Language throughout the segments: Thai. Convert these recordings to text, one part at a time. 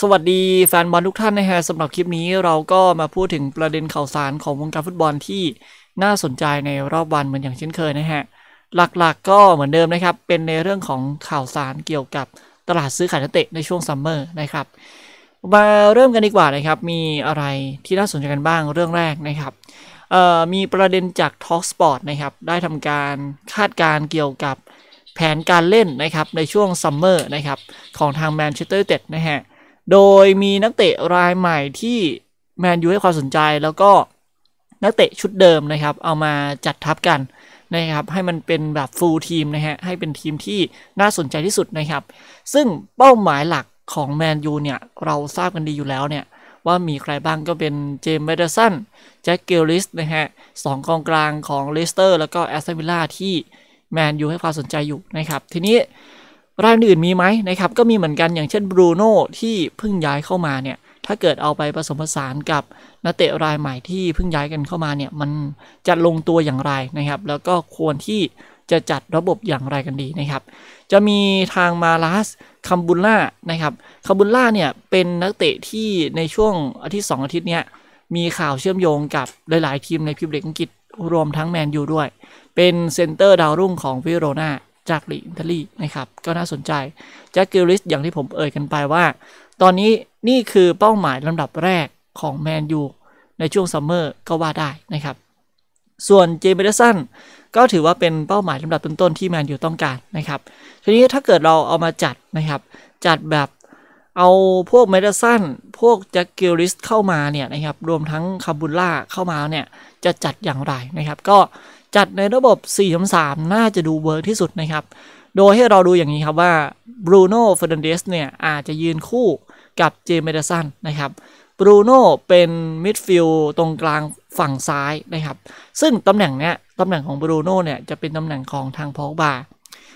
สวัสดีแฟนบอลทุกท่านนะฮะสำหรับคลิปนี้เราก็มาพูดถึงประเด็นข่าวสารของวงการฟุตบอลที่น่าสนใจในรอบวันเหมือนอย่างเช่นเคยนะฮะหลักๆกก็เหมือนเดิมนะครับเป็นในเรื่องของข่าวสารเกี่ยวกับตลาดซื้อขายนักเตะในช่วงซัมเมอร์นะครับมาเริ่มกันดีกว่านะครับมีอะไรที่น่าสนใจกันบ้างเรื่องแรกนะครับมีประเด็นจาก t อกสปอร์ตนะครับได้ทำการคาดการเกี่ยวกับแผนการเล่นนะครับในช่วงซัมเมอร์นะครับของทางแมนเชสเตอร์เต็ดนะฮะโดยมีนักเตะรายใหม่ที่แมนยูให้ความสนใจแล้วก็นักเตะชุดเดิมนะครับ เอามาจัดทับกันนะครับ ให้มันเป็นแบบฟูลทีมนะฮะ ให้เป็นทีมที่น่าสนใจที่สุดนะครับ ซึ่งเป้าหมายหลักของแมนยูเนี่ย เราทราบกันดีอยู่แล้วเนี่ย ว่ามีใครบ้างก็เป็นเจมส์เบเดอร์สันแจ็คเกลลิสนะฮะสองกองกลางของเลสเตอร์แล้วก็แอสตันวิลล่าที่แมนยูให้ความสนใจอยู่นะครับ ทีนี้รายอื่นมีไหมนะครับก็มีเหมือนกันอย่างเช่นบรูโน่ที่เพิ่งย้ายเข้ามาเนี่ย ถ้าเกิดเอาไปผสมผสานกับนักเตะรายใหม่ที่เพิ่งย้ายกันเข้ามาเนี่ย มันจะลงตัวอย่างไรนะครับแล้วก็ควรที่จะจัดระบบอย่างไรกันดีนะครับจะมีทางมาลาสคัมบุลล่านะครับคัมบุล่าเนี่ยเป็นนักเตะที่ในช่วงอาทิตย์ 2 อาทิตย์เนี้ยมีข่าวเชื่อมโยงกับหลายๆทีมในพิมพ์เล็กอังกฤษรวมทั้งแมนยูด้วย เป็นเซนเตอร์ดาวรุ่งของวิโรนาจากลีอิตาลีนะครับ ก็น่าสนใจแจ็คกิลลิสอย่างที่ผมเอ่ยกันไปว่าตอนนี้นี่คือเป้าหมายลำดับแรกของแมนยูในช่วงซัมเมอร์ก็ว่าได้นะครับส่วนเจมเดอสันก็ถือว่าเป็นเป้าหมายลำดับต้นๆที่แมนยูต้องการนะครับทีนี้ถ้าเกิดเราเอามาจัดนะครับจัดแบบเอาพวกเมดสันพวกแจ็คกิลลิสเข้ามาเนี่ยนะครับรวมทั้งคาบุล่าเข้ามาเนี่ยจะจัดอย่างไรนะครับ ก็จัดในระบบ 4-3-3 น่าจะดูเวิร์กที่สุดนะครับ โดยให้เราดูอย่างนี้ครับว่า บรูโน่เฟอร์นันเดส เนี่ย อาจจะยืนคู่กับเจมเมดสันนะครับ บรูโน่เป็นมิดฟิลด์ตรงกลางฝั่งซ้ายนะครับ ซึ่งตำแหน่งเนี้ยตำแหน่งของบรูโน่เนี่ย จะเป็นตำแหน่งของทางพอกบา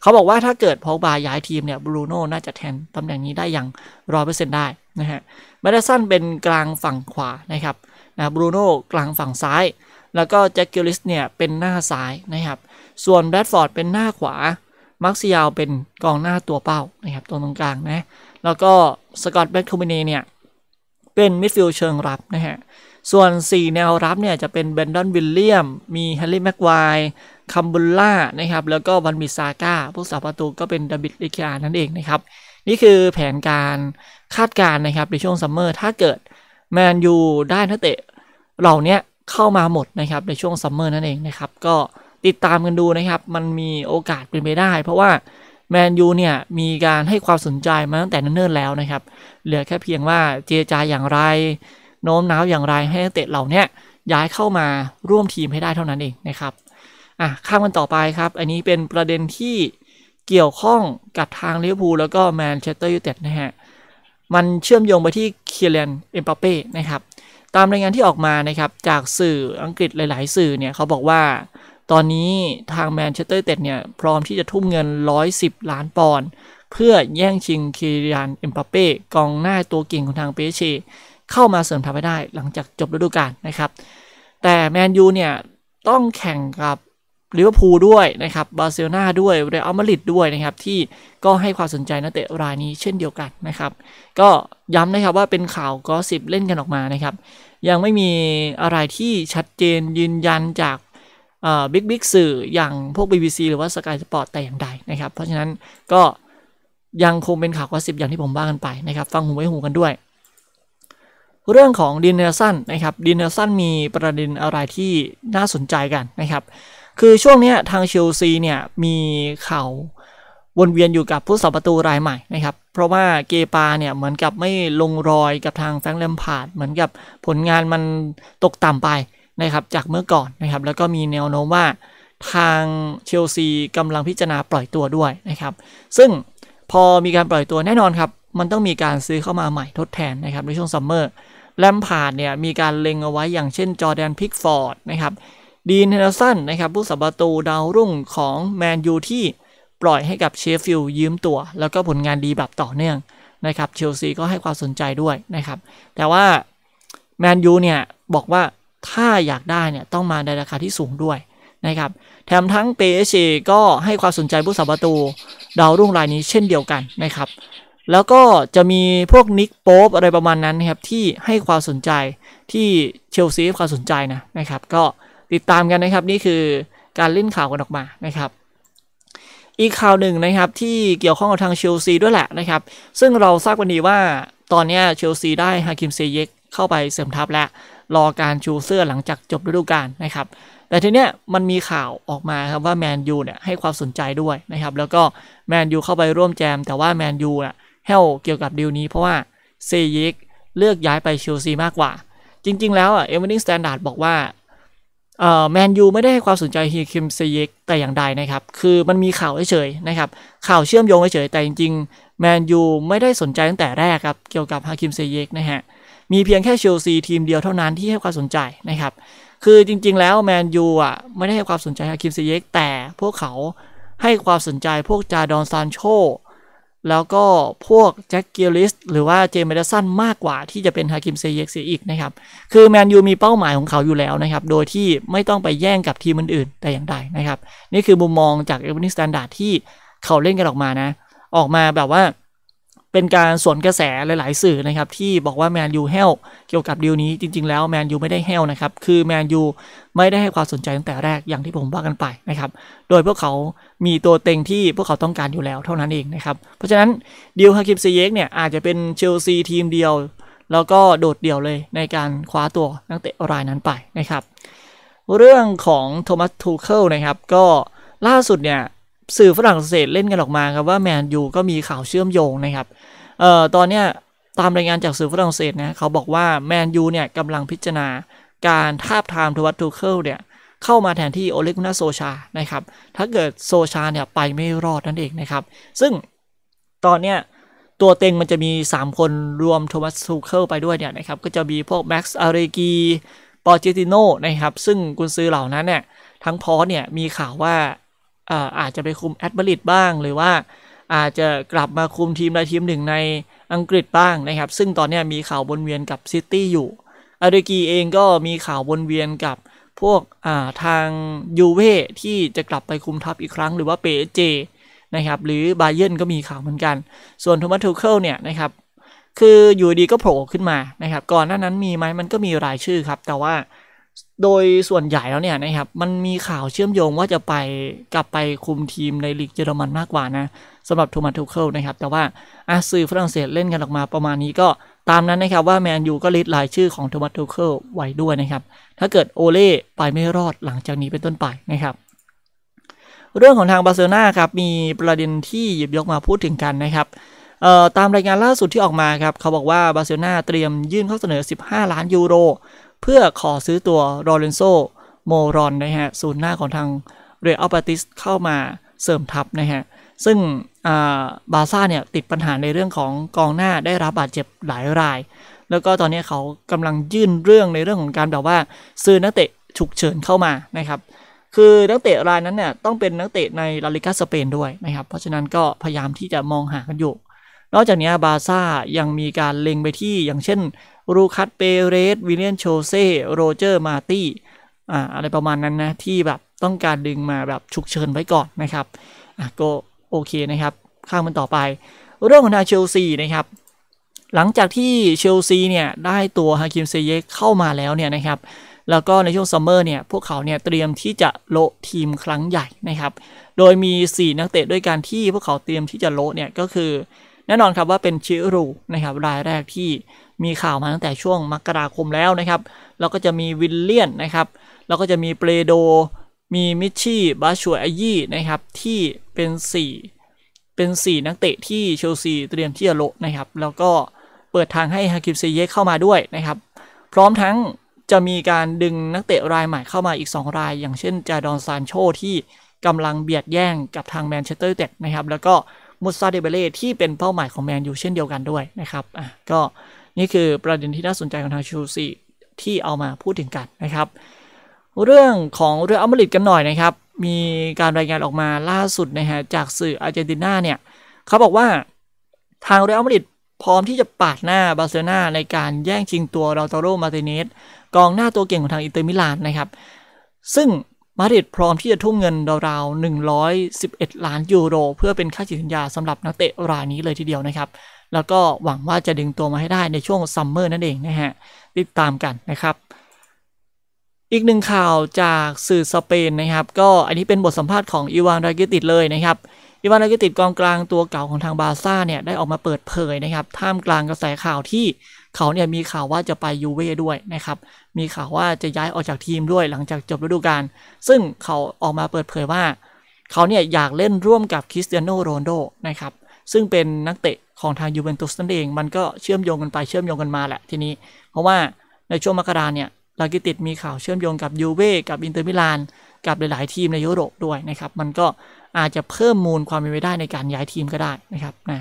เขาบอกว่าถ้าเกิดพอกบาย้ายทีมเนี่ย บรูโน่ น่าจะแทนตำแหน่งนี้ได้อย่างร้อยเปอร์เซ็นต์ได้นะฮะเมดสันเป็นกลางฝั่งขวานะครับนะบรูโน่กลางฝั่งซ้ายแล้วก็แจ็คกิลิสเนี่ยเป็นหน้าซ้ายนะครับ ส่วนแบดฟอร์ดเป็นหน้าขวามาร์คซิยาวเป็นกองหน้าตัวเป้านะครับตรงตรงกลางนะ แล้วก็สกอตแบทคูมินีเนี่ยเป็นมิดฟิลด์เชิงรับนะฮะ ส่วน 4 แนวรับเนี่ยจะเป็นเบนดอนวิลเลียม มีแฮร์รี่แม็กไวคัมบุลล่านะครับ แล้วก็วันมิซาก้า ผู้สาประตูก็เป็นดบิดลิคานั่นเองนะครับ นี่คือแผนการคาดการณ์นะครับในช่วงซัมเมอร์ ถ้าเกิดแมนยูได้นักเตะเหล่านี้เข้ามาหมดนะครับในช่วงซัมเมอร์นั่นเองนะครับ ก็ติดตามกันดูนะครับ มันมีโอกาสเป็นไปได้ เพราะว่าแมนยูเนี่ยมีการให้ความสนใจมาตั้งแต่เนิ่นๆแล้วนะครับ เหลือแค่เพียงว่าเจจาอย่างไรโน้มน้าวอย่างไรให้นักเตะเหล่านี้ย้ายเข้ามาร่วมทีมให้ได้เท่านั้นเองนะครับอ่ะข้ามกันต่อไปครับ อันนี้เป็นประเด็นที่เกี่ยวข้องกับทางลิเวอร์พูลแล้วก็แมนเชสเตอร์ยูไนเต็ดนะฮะมันเชื่อมโยงไปที่เคียเลนเอ็มปาเป้นะครับตามรายงานที่ออกมานะครับ จากสื่ออังกฤษหลายๆ สื่อเนี่ย เขาบอกว่า ตอนนี้ทางแมนเชสเตอร์เต็ดเนี่ย พร้อมที่จะทุ่มเงิน 110 ล้านปอนด์เพื่อแย่งชิงคีริยานเอ็มปาเป้กองหน้าตัวเก่งของทางเปเชเข้ามาเสริมทัพให้ได้หลังจากจบฤดูกาลนะครับ แต่แมนยูเนี่ย ต้องแข่งกับลิเวอร์พูลด้วยนะครับ บาร์เซโลนาด้วยเรอัลมาดริดด้วยนะครับที่ก็ให้ความสนใจนักเตะรายนี้เช่นเดียวกันนะครับก็ย้ำนะครับว่าเป็นข่าวก็สิบเล่นกันออกมานะครับยังไม่มีอะไรที่ชัดเจนยืนยันจากบิ๊กบิ๊กสื่อ อย่างพวก BBC หรือว่า Sky Sport แต่อย่างใดนะครับเพราะฉะนั้นก็ยังคงเป็นข่าวกอสิบอย่างที่ผมว่ากันไปนะครับ ฟังหูไว้หูกันด้วย เรื่องของดินเนอร์สันนะครับดินเนอร์สันมีประเด็นอะไรที่น่าสนใจกันนะครับคือช่วงนี้ทางเชลซีเนี่ยมีเขาวนเวียนอยู่กับผู้สาประตูรายใหม่นะครับ เพราะว่าเกปาเนี่ยเหมือนกับไม่ลงรอยกับทางแฟงแลมพาดเหมือนกับผลงานมันตกต่ำไปนะครับจากเมื่อก่อนนะครับแล้วก็มีแนวโน้มว่าทางเชลซีกำลังพิจารณาปล่อยตัวด้วยนะครับ ซึ่งพอมีการปล่อยตัวแน่นอนครับ มันต้องมีการซื้อเข้ามาใหม่ทดแทนนะครับ ในช่วงซัมเมอร์แลมพาดเนี่ยมีการเล็งเอาไว้ อย่างเช่นจอแดนพิกฟอร์ดนะครับดีน เฮนเดอร์สัน นะครับ ผู้สับประตูดาวรุ่งของแมนยูที่ปล่อยให้กับเชฟฟิลยืมตัว แล้วก็ผลงานดีแบบต่อเนื่องนะครับ เชลซีก็ให้ความสนใจด้วยนะครับ แต่ว่าแมนยูเนี่ยบอกว่าถ้าอยากได้เนี่ยต้องมาในราคาที่สูงด้วยนะครับ แถมทั้งเปเชก็ให้ความสนใจผู้สับประตู ดาวรุ่งรายนี้เช่นเดียวกันนะครับ แล้วก็จะมีพวกนิกโป๊บอะไรประมาณนั้นนะครับที่ให้ความสนใจที่เชลซีให้ความสนใจนะนะครับก็ติดตามกันนะครับนี่คือการเล่นข่าวกันออกมานะครับ อีกข่าวหนึ่งนะครับที่เกี่ยวข้องกับทางเชลซีด้วยแหละนะครับซึ่งเราทราบกันดีว่าตอนนี้เชลซีได้ฮาคิมเซเยกเข้าไปเสริมทัพแล้วรอการชูเสื้อหลังจากจบฤดูกาลนะครับ แต่ทีเนี้ยมันมีข่าวออกมาครับว่าแมนยูเนี่ยให้ความสนใจด้วยนะครับ แล้วก็แมนยูเข้าไปร่วมแจม แต่ว่าแมนยูน่ะเฮลเกี่ยวกับดีลนี้เพราะว่าเซยกเลือกย้ายไปเชลซีมากกว่า จริงๆ แล้วอ่ะเอเวอร์นิงสแตนดาร์ดบอกว่าแมนยูไม่ได้ให้ความสนใจฮีคิมเซเยกแต่อย่างใดนะครับ คือมันมีข่าวเฉยๆนะครับ ข่าวเชื่อมโยงเฉยๆแต่จริงๆแมนยูไม่ได้สนใจตั้งแต่แรกครับ เกี่ยวกับฮาคิมเซเยกนะฮะ มีเพียงแค่เชลซีทีมเดียวเท่านั้นที่ให้ความสนใจนะครับ คือจริงๆแล้วแมนยูอ่ะไม่ได้ให้ความสนใจฮาคิมเซเยกแต่พวกเขาให้ความสนใจพวกจาดอนซานโชแล้วก็พวกแจ็คเกียริสหรือว่าเจมส์เดสันมากกว่าที่จะเป็นฮากิมเซเยกเสียอีกนะครับ คือแมนยูมีเป้าหมายของเขาอยู่แล้วนะครับ โดยที่ไม่ต้องไปแย่งกับทีมอื่นๆแต่อย่างใดนะครับ นี่คือมุมมองจากเอเวอร์นิสแตนดาร์ดที่เขาเล่นกันออกมานะ ออกมาแบบว่าเป็นการสวนกระแสหลายๆ สื่อนะครับที่บอกว่าแมนยูแฮลเกี่ยวกับดีลนี้จริงๆแล้วแมนยูไม่ได้แฮลนะครับ คือแมนยูไม่ได้ให้ความสนใจตั้งแต่แรกอย่างที่ผมว่ากันไปนะครับ โดยพวกเขามีตัวเต็งที่พวกเขาต้องการอยู่แล้วเท่านั้นเองนะครับ เพราะฉะนั้นดีลฮาคิมซีเยกเนี่ยอาจจะเป็นเชลซีทีมเดียว แล้วก็โดดเดี่ยวเลยในการคว้าตัวนักเตะรายนั้นไปนะครับ เรื่องของโทมัสทูเคิลนะครับ ก็ล่าสุดเนี่ยสื่อฝรั่งเศสเล่นกันออกมาครับว่าแมนยูก็มีข่าวเชื่อมโยงนะครับ เอ่อตอนเนี้ยตามรายงานจากสื่อฝรั่งเศสนะเขาบอกว่าแมนยูเนี่ยกำลังพิจารณาการทาบทามทวัตทูเคิลเนี่ยเข้ามาแทนที่โอเลกนาโซชานะครับถ้าเกิดโซชาเนี่ยไปไม่รอดนั่นเองนะครับ ซึ่งตอนเนี้ยตัวเต็งมันจะมี 3 คนรวมโทมัสทูเคิลไปด้วยเนี่ยนะครับ ก็จะมีพวกแม็กซ์อารีกีปอเจติโนนะครับ ซึ่งกุนซือเหล่านั้นเนี่ยทั้งพอเนี่ยมีข่าวว่าอาจจะไปคุมแอตเบริดบ้างหรือว่าอาจจะกลับมาคุมทีมใดทีมหนึ่งในอังกฤษบ้างนะครับ ซึ่งตอนนี้มีข่าววนเวียนกับซิตี้อยู่อาเิกีเองก็มีข่าววนเวียนกับพวกทางยูเว่ที่จะกลับไปคุมทัพอีกครั้งหรือว่าเปเจนะครับ หรือบาเยนก็มีข่าวเหมือนกัน ส่วนโทมัสทูเคิลเนี่ยนะครับคืออยู่ดีก็โผล่ขึ้นมานะครับก่อนหน้านั้นมีไหมมันก็มีรายชื่อครับแต่ว่าโดยส่วนใหญ่แล้วเนี่ยนะครับมันมีข่าวเชื่อมโยงว่าจะไปกลับไปคุมทีมในลีกเยอรมันมากกว่านะสำหรับโทมัสทูเคิลนะครับแต่ว่าอาสื่อฝรั่งเศสเล่นกันออกมาประมาณนี้ก็ตามนั้นนะครับว่าแมนยูก็ลิสต์รายชื่อของโทมัสทูเคิลไว้ด้วยนะครับถ้าเกิดโอเล่ไปไม่รอดหลังจากนี้เป็นต้นไปนะครับเรื่องของทางบาร์เซโลนาครับมีประเด็นที่หยิบยกมาพูดถึงกันนะครับตามรายงานล่าสุดที่ออกมาครับเขาบอกว่าบาร์เซโลนาเตรียมยื่นข้อเสนอ 15 ล้านยูโรเพื่อขอซื้อตัวโรเลนโซโมรอนนะฮะศูนย์หน้าของทางเรอัลปาติสเข้ามาเสริมทัพนะฮะ ซึ่งาบาซ่าเนี่ย ติดปัญหาในเรื่องของกองหน้าได้รับบาดเจ็บหลายราย แล้วก็ตอนนี้เขากำลังยื่นเรื่องในเรื่องของการแบบว่า ซื้อนักเตะฉุกเฉินเข้ามานะครับ คือนักเตะรายนั้นเนี่ย ต้องเป็นนักเตะในลาลิกาสเปนด้วยนะครับ เพราะฉะนั้นก็พยายามที่จะมองหากันอยู่ นอกจากนี้บาซ่ายังมีการเล็งไปที่อย่างเช่นรูคัตเปเรสวิลเลียนโชเซ่โรเจอร์มาตี้อ่าอะไรประมาณนั้นนะ ที่แบบต้องการดึงมาแบบฉุกเฉินไว้ก่อนนะครับอ่ะก็โอเคนะครับ ข้ามมันต่อไป เรื่องของทางเชลซีนะครับ หลังจากที่เชลซีเนี่ยได้ตัวฮาคิมเซเยเข้ามาแล้วเนี่ยนะครับ แล้วก็ในช่วงซัมเมอร์เนี่ยพวกเขาเนี่ยเตรียมที่จะโลทีมครั้งใหญ่นะครับ โดยมี 4 นักเตะด้วยกันที่พวกเขาเตรียมที่จะโลเนี่ยก็คือแน่นอนครับว่าเป็นชิรูนะครับรายแรกที่มีข่าวมาตั้งแต่ช่วงมกราคมแล้วนะครับ แล้วก็จะมีวิลเลียนนะครับ แล้วก็จะมีเปรโดมีมิชชี่ บาชัวอายี่นะครับ ที่เป็น4เป็น4 นักเตะที่เชลซีเตรียมที่จะลลนะครับ แล้วก็เปิดทางให้ฮากิมเซเยเข้ามาด้วยนะครับ พร้อมทั้งจะมีการดึงนักเตะรายใหม่เข้ามาอีก 2 ราย อย่างเช่นจาดอนซานโช ที่กำลังเบียดแย่งกับทางแมนเชสเตอร์เต็ดนะครับ แล้วก็มุสซาเดเบเล่ที่เป็นเป้าหมายของแมนอยู่เช่นเดียวกันด้วยนะครับ อ่ะ ก็นี่คือประเด็นที่น่าสนใจของทางชูซีที่เอามาพูดถึงกันนะครับ เรื่องของเรืออมริดกันหน่อยนะครับ มีการรายงานออกมาล่าสุดนะฮะจากสื่ออาร์เจนตินาเนี่ย เขาบอกว่าทางเรืออมริดพร้อมที่จะปาดหน้าบาร์เซโลนาในการแย่งชิงตัวราตโรมาเตเนสกองหน้าตัวเก่งของทางอินเตอร์มิลานนะครับซึ่งมาดริดพร้อมที่จะทุ่มเงินราวๆ111 ล้านยูโรเพื่อเป็นค่าจิตสัญญาสำหรับนักเตะรายนี้เลยทีเดียวนะครับแล้วก็หวังว่าจะดึงตัวมาให้ได้ในช่วงซัมเมอร์นั่นเองนะฮะ ติดตามกันนะครับ อีกหนึ่งข่าวจากสื่อสเปน นะครับ ก็อันนี้เป็นบทสัมภาษณ์ของอีวาน รากิติดเลยนะครับ อีวาน รากิติดกองกลางตัวเก่าของทางบาซ่าเนี่ย ได้ออกมาเปิดเผยนะครับ ท่ามกลางกระแสข่าวที่เขาเนี่ยมีข่าวว่าจะไปยูเว่ด้วยนะครับ มีข่าวว่าจะย้ายออกจากทีมด้วยหลังจากจบฤดูกาล ซึ่งเขาออกมาเปิดเผยว่า เขาเนี่ยอยากเล่นร่วมกับคริสเตียโนโรนโด นะครับ ซึ่งเป็นนักเตะของทางยูเวนตุสนั่นเองมันก็เชื่อมโยงกันไปเชื่อมโยงกันมาแหละทีนี้เพราะว่าในช่วงมกราเนี่ยลากิติดมีข่าวเชื่อมโยงกับยูเว่กับอินเตอร์มิลานกับหลาย ๆทีมในยุโรปด้วยนะครับมันก็อาจจะเพิ่มมูลความเป็นไปได้ในการย้ายทีมก็ได้นะครับนะ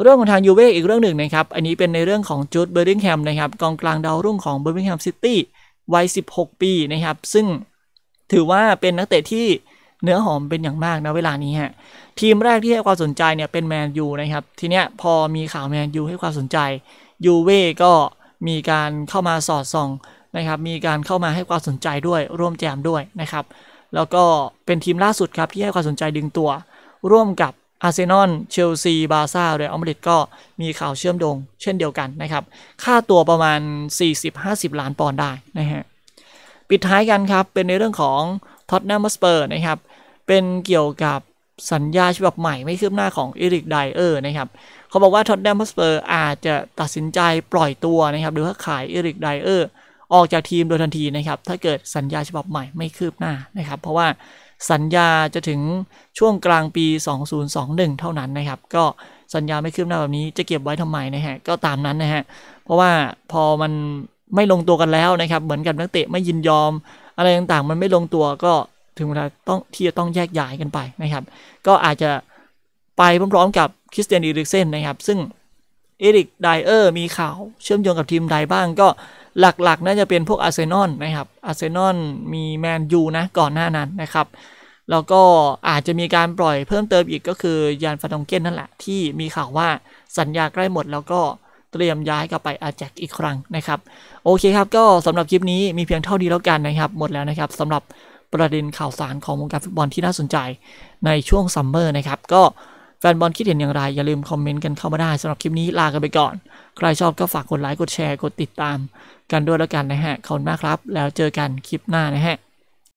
เรื่องของทางยูเว่อีกเรื่องหนึ่งนะครับอันนี้เป็นในเรื่องของจูดเบอร์ริงแฮมนะครับกองกลางดาวรุ่งของเบอร์ริงแฮมซิตี้วัย16ปีนะครับซึ่งถือว่าเป็นนักเตะที่เนื้อหอมเป็นอย่างมากนะเวลานี้ฮะทีม แรกที่ให้ความสนใจเนี่ยเป็น แมนยูนะครับทีเนี้ยพอมีข่าว แมนยูให้ความสนใจยูเว่ก็มีการเข้ามาสอดส่องนะครับมีการเข้ามาให้ความสนใจด้วยร่วมแจมด้วยนะครับแล้วก็เป็นทีมล่าสุดครับ ที่ให้ความสนใจดึงตัว ร่วมกับ อาร์เซนอลเชลซี บาซ่าเรอัลมาดริดก็มีข่าวเชื่อมโยงเช่นเดียวกันนะครับค่าตัวประมาณ 40-50 ล้านปอนด์ได้นะฮะปิดท้ายกันครับเป็นในเรื่องของท็อตแนมสเปอร์นะครับเป็นเกี่ยวกับสัญญาฉบับใหม่ไม่คืบหน้าของเอริกไดเออร์นะครับ เขาบอกว่าท็อตแนมฮอสเปอร์อาจจะตัดสินใจปล่อยตัวนะครับหรือว่าขายเอริกไดเออร์ออกจากทีมโดยทันทีนะครับ ถ้าเกิดสัญญาฉบับใหม่ไม่คืบหน้านะครับเพราะว่าสัญญาจะถึงช่วงกลางปี 2021 เท่านั้นนะครับก็สัญญาไม่คืบหน้าแบบนี้ จะเก็บไว้ทำไมนะฮะก็ตามนั้นนะฮะเพราะว่าพอมันไม่ลงตัวกันแล้วนะครับเหมือนกับนักเตะไม่ยินยอม อะไรต่างๆ มันไม่ลงตัวก็ถึงเวลาต้องที่จะต้องแยกย้ายกันไปนะครับ ก็อาจจะไปพร้อมๆกับคริสเตียนอีริกเซนนะครับ ซึ่งเอริกไดเออร์มีข่าว เชื่อมโยงกับทีมใดบ้าง ก็หลักๆ น่าจะเป็นพวกอาร์เซนอลนะครับอาร์เซนอลมีแมนยูนะก่อนหน้านั้นนะครับ แล้วก็อาจจะมีการปล่อยเพิ่มเติมอีกก็คือยานฟานองเกนนั่นแหละ ที่มีข่าวว่าสัญญาใกล้หมดแล้วก็เตรียมย้ายกลับไปอาแจกอีกครั้งนะครับโอเคครับก็สำหรับคลิปนี้มีเพียงเท่านี้แล้วกันนะครับหมดแล้วนะครับสำหรับประเด็นข่าวสารของวงการฟุตบอลที่น่าสนใจในช่วงซัมเมอร์นะครับก็แฟนบอลคิดเห็นอย่างไร อย่าลืมคอมเมนต์กันเข้ามาได้สำหรับคลิปนี้ลากันไปก่อน ใครชอบก็ฝากกดไลค์กดแชร์ กดติดตามกันด้วยแล้วกันนะฮะ ขอบคุณมากครับแล้วเจอกันคลิปหน้านะฮะ